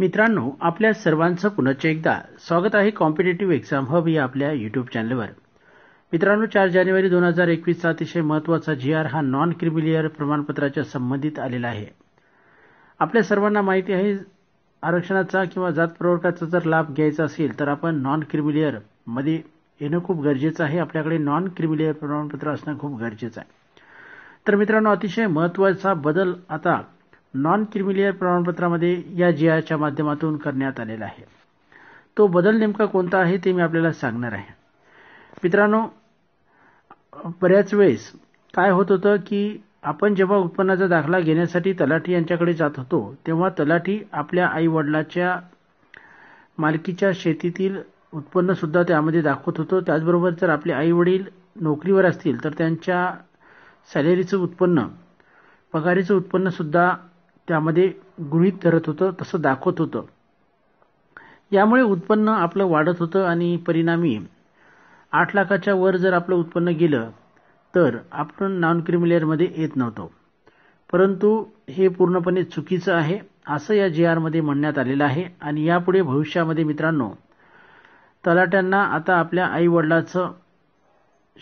मित्रांनो आपल्या सर्वांचं पुनश्च एकदा स्वागत आहे कॉम्पिटेटिव्ह एक्झाम हब या आपल्या युट्यूब चॅनलवर मित्रांनो चार जानेवारी दोन हजार एकवीसचा अतिशय महत्वाचा जी आर हा नॉन क्रिमिलियर प्रमाणपत्राच्या संबंधित आलेला आहे आपल्या सर्वांना माहिती आहे आरक्षणाचा किंवा जात प्रवर्गाचा जर लाभ घ्यायचा असेल तर आपण नॉन क्रिमिलियर मध्ये येणं खूप गरजेचं आहे आपल्याकडे नॉन क्रिमिलियर प्रमाणपत्र असणं खूप गरजेचं आहे तर मित्रांनो अतिशय महत्वाचा बदल आता नॉन क्रिमिलियर प्रमाणपत्रामध्ये या जीआयच्या माध्यमातून करण्यात आलेला आहे तो बदल नेमका कोणता आहे ते मी आपल्याला सांगणार आहे मित्रांनो बऱ्याच वेळेस काय होत होतं की आपण जेव्हा उत्पन्नाचा दाखला घेण्यासाठी तलाठी यांच्याकडे जात होतो तेव्हा तलाठी आपल्या आई वडिलाच्या मालकीच्या शेतीतील उत्पन्न सुद्धा त्यामध्ये दाखवत होतो त्याचबरोबर जर आपले आई वडील नोकरीवर असतील तर त्यांच्या सॅलरीचं उत्पन्न पगारीचं उत्पन्न सुद्धा त्यामध्ये गृहित धरत होतं तसं दाखवत होतं यामुळे उत्पन्न आपलं वाढत होतं आणि परिणामी आठ लाखाच्या वर जर आपलं उत्पन्न गेलं तर आपण नॉन क्रिमिलेअरमध्ये येत नव्हतो परंतु हे पूर्णपणे चुकीचं आहे असं या जी आरमध्ये म्हणण्यात आलेलं आहे आणि यापुढे भविष्यामध्ये मित्रांनो तलाट्यांना आता आपल्या आईवडिलाचं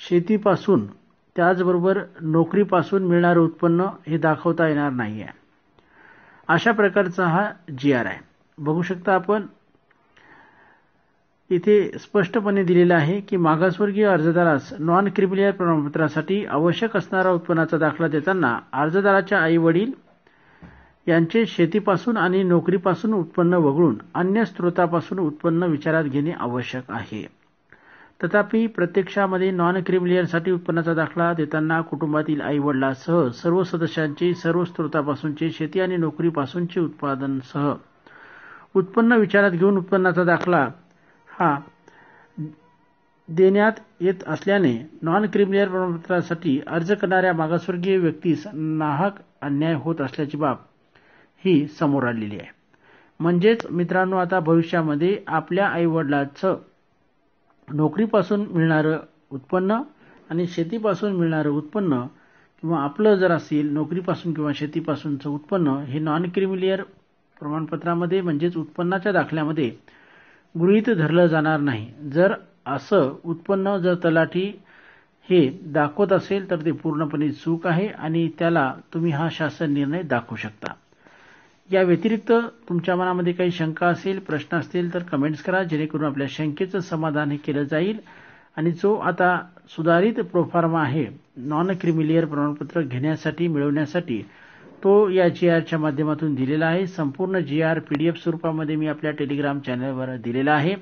शेतीपासून त्याचबरोबर नोकरीपासून मिळणारं उत्पन्न हे दाखवता येणार नाही आहे अशा प्रकारचा हा जी आर आहे बघू शकता आपण इथे स्पष्टपणे दिलेलं आहे की मागासवर्गीय अर्जदारास नॉन क्रिमिलियर प्रमाणपत्रासाठी आवश्यक असणारा उत्पन्नाचा दाखला देताना अर्जदाराच्या आई वडील यांचे शेतीपासून आणि नोकरीपासून उत्पन्न वगळून अन्य स्रोतापासून उत्पन्न विचारात घेणे आवश्यक आहे तथापि प्रत्यक्षामध्ये नॉन क्रिमिलियनसाठी उत्पन्नाचा दाखला देताना कुटुंबातील आई वडिलासह सर्व सदस्यांची सर्व स्रोतापासूनचे शेती आणि नोकरीपासूनचे सह उत्पन्न विचारात घेऊन उत्पन्नाचा दाखला हा देण्यात येत असल्याने नॉन क्रिमिलियर प्रमाणपत्रासाठी अर्ज करणाऱ्या मागासवर्गीय व्यक्तीस नाहक अन्याय होत असल्याची बाब ही समोर आलेली आहे म्हणजेच मित्रांनो आता भविष्यामध्ये आपल्या आईवडिलाचं नोकरीपासून मिळणारं उत्पन्न आणि शेतीपासून मिळणारं उत्पन्न किंवा आपलं जर असेल नोकरीपासून किंवा शेतीपासूनचं उत्पन्न हे नॉन क्रिमिलियर प्रमाणपत्रामध्ये म्हणजेच उत्पन्नाच्या दाखल्यामध्ये गृहीत धरलं जाणार नाही जर असं उत्पन्न जर तलाठी हे दाखवत असेल तर ते पूर्णपणे चूक आहे आणि त्याला तुम्ही हा शासन निर्णय दाखवू शकता या व्यतिरिक्त तुमच्या मनामध्ये काही शंका असेल प्रश्न असतील तर कमेंट्स करा जेणेकरून आपल्या शंकेचं समाधान हे केलं जाईल आणि जो आता सुधारित प्रोफार्मा आहे नॉन क्रिमिलियर प्रमाणपत्र घेण्यासाठी मिळवण्यासाठी तो या जीआरच्या माध्यमातून दिलेला आहे संपूर्ण जीआर पीडीएफ स्वरूपामध्ये मी आपल्या टेलिग्राम चॅनलवर दिलेला आहे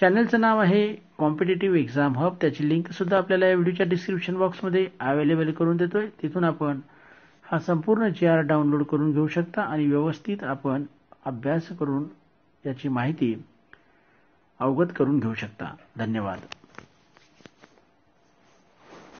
चॅनलचं नाव आहे कॉम्पिटेटिव्ह एक्झाम हब त्याची लिंक सुद्धा आपल्याला या व्हिडिओच्या डिस्क्रिप्शन बॉक्समध्ये अवेलेबल करून देतोय तिथून आपण हा संपूर्ण जी आर डाउनलोड करून घेऊ शकता आणि व्यवस्थित आपण अभ्यास करून याची माहिती अवगत करून घेऊ शकता धन्यवाद